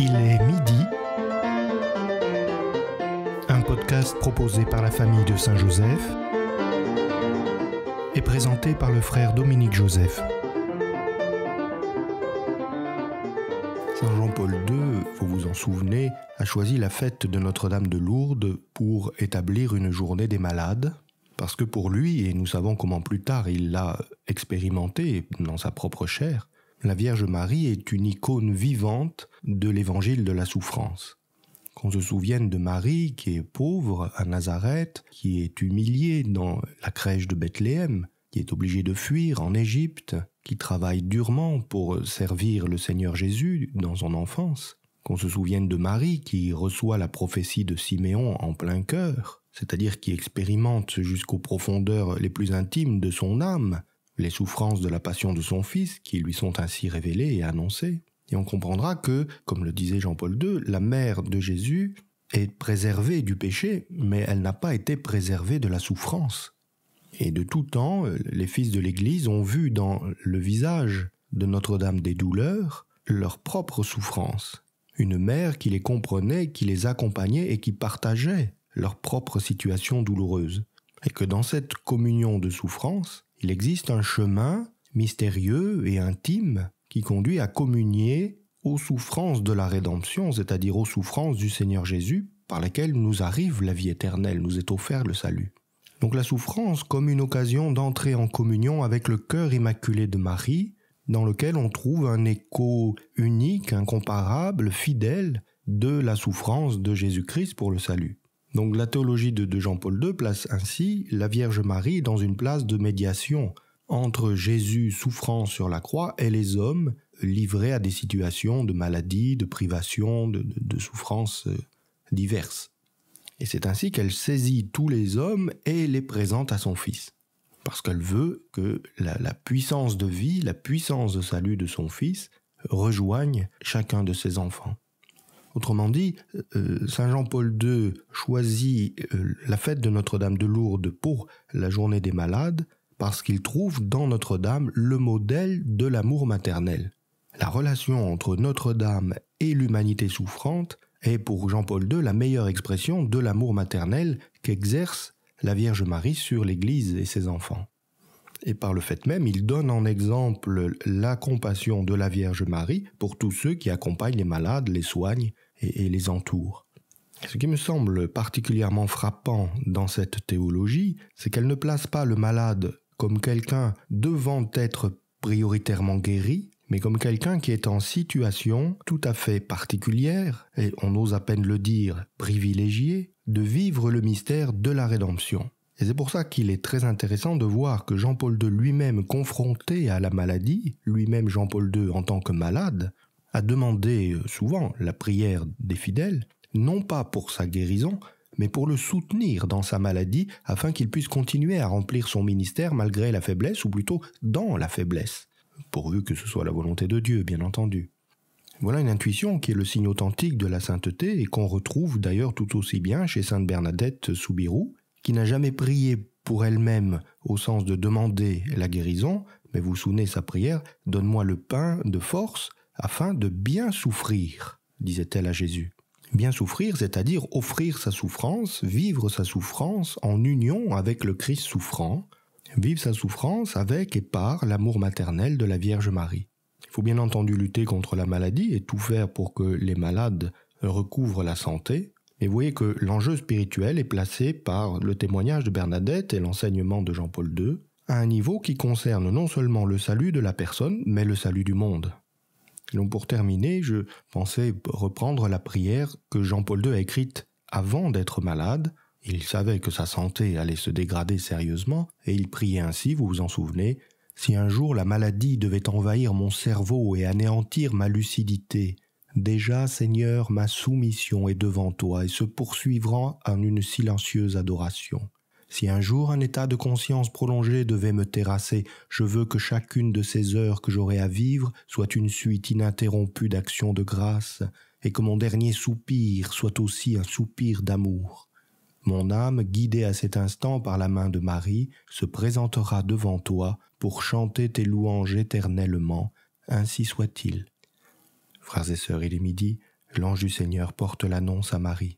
Il est midi. Un podcast proposé par la famille de Saint-Joseph et présenté par le frère Dominique Joseph. Saint Jean-Paul II, vous vous en souvenez, a choisi la fête de Notre-Dame de Lourdes pour établir une journée des malades, parce que pour lui, et nous savons comment plus tard il l'a expérimenté dans sa propre chair, la Vierge Marie est une icône vivante de l'évangile de la souffrance. Qu'on se souvienne de Marie qui est pauvre à Nazareth, qui est humiliée dans la crèche de Bethléem, qui est obligée de fuir en Égypte, qui travaille durement pour servir le Seigneur Jésus dans son enfance. Qu'on se souvienne de Marie qui reçoit la prophétie de Siméon en plein cœur, c'est-à-dire qui expérimente jusqu'aux profondeurs les plus intimes de son âme les souffrances de la passion de son Fils qui lui sont ainsi révélées et annoncées. Et on comprendra que, comme le disait Jean-Paul II, la mère de Jésus est préservée du péché, mais elle n'a pas été préservée de la souffrance. Et de tout temps, euh, les fils de l'Église ont vu dans le visage de Notre-Dame des douleurs leur propre souffrance. Une mère qui les comprenait, qui les accompagnait et qui partageait leur propre situation douloureuse. Et que dans cette communion de souffrance, il existe un chemin mystérieux et intime qui conduit à communier aux souffrances de la rédemption, c'est-à-dire aux souffrances du Seigneur Jésus par laquelle nous arrive la vie éternelle, nous est offert le salut. Donc la souffrance comme une occasion d'entrer en communion avec le cœur immaculé de Marie, dans lequel on trouve un écho unique, incomparable, fidèle de la souffrance de Jésus-Christ pour le salut. Donc la théologie de, Jean-Paul II place ainsi la Vierge Marie dans une place de médiation entre Jésus souffrant sur la croix et les hommes livrés à des situations de maladie, de privation, de, de, souffrances euh, diverses. Et c'est ainsi qu'elle saisit tous les hommes et les présente à son Fils, parce qu'elle veut que la, la puissance de vie, la puissance de salut de son Fils rejoigne chacun de ses enfants. Autrement dit, euh, Saint Jean-Paul II choisit euh, la fête de Notre-Dame de Lourdes pour la journée des malades parce qu'il trouve dans Notre-Dame le modèle de l'amour maternel. La relation entre Notre-Dame et l'humanité souffrante est pour Jean-Paul II la meilleure expression de l'amour maternel qu'exerce la Vierge Marie sur l'Église et ses enfants. Et par le fait même, il donne en exemple la compassion de la Vierge Marie pour tous ceux qui accompagnent les malades, les soignent et, les entoure. Ce qui me semble particulièrement frappant dans cette théologie, c'est qu'elle ne place pas le malade comme quelqu'un devant être prioritairement guéri, mais comme quelqu'un qui est en situation tout à fait particulière, et on ose à peine le dire privilégiée, de vivre le mystère de la rédemption. Et c'est pour ça qu'il est très intéressant de voir que Jean-Paul II lui-même confronté à la maladie, lui-même Jean-Paul II en tant que malade, a demandé euh, souvent la prière des fidèles, non pas pour sa guérison, mais pour le soutenir dans sa maladie afin qu'il puisse continuer à remplir son ministère malgré la faiblesse, ou plutôt dans la faiblesse, pourvu que ce soit la volonté de Dieu, bien entendu. Voilà une intuition qui est le signe authentique de la sainteté et qu'on retrouve d'ailleurs tout aussi bien chez Sainte Bernadette Soubirou, qui n'a jamais prié pour elle-même au sens de demander la guérison, mais vous souvenez sa prière, donne-moi le pain de force afin de bien souffrir, disait-elle à Jésus. Bien souffrir, c'est-à-dire offrir sa souffrance, vivre sa souffrance en union avec le Christ souffrant, vivre sa souffrance avec et par l'amour maternel de la Vierge Marie. Il faut bien entendu lutter contre la maladie et tout faire pour que les malades recouvrent la santé, mais vous voyez que l'enjeu spirituel est placé par le témoignage de Bernadette et l'enseignement de Jean-Paul II à un niveau qui concerne non seulement le salut de la personne, mais le salut du monde pour terminer, je pensais reprendre la prière que Jean-Paul II a écrite avant d'être malade. Il savait que sa santé allait se dégrader sérieusement, et il priait ainsi, vous vous en souvenez, si un jour la maladie devait envahir mon cerveau et anéantir ma lucidité, déjà, Seigneur, ma soumission est devant toi et se poursuivra en une silencieuse adoration. Si un jour un état de conscience prolongé devait me terrasser, je veux que chacune de ces heures que j'aurai à vivre soit une suite ininterrompue d'actions de grâce, et que mon dernier soupir soit aussi un soupir d'amour. Mon âme, guidée à cet instant par la main de Marie, se présentera devant toi pour chanter tes louanges éternellement, ainsi soit-il. Frères et sœurs, il est midi, l'ange du Seigneur porte l'annonce à Marie.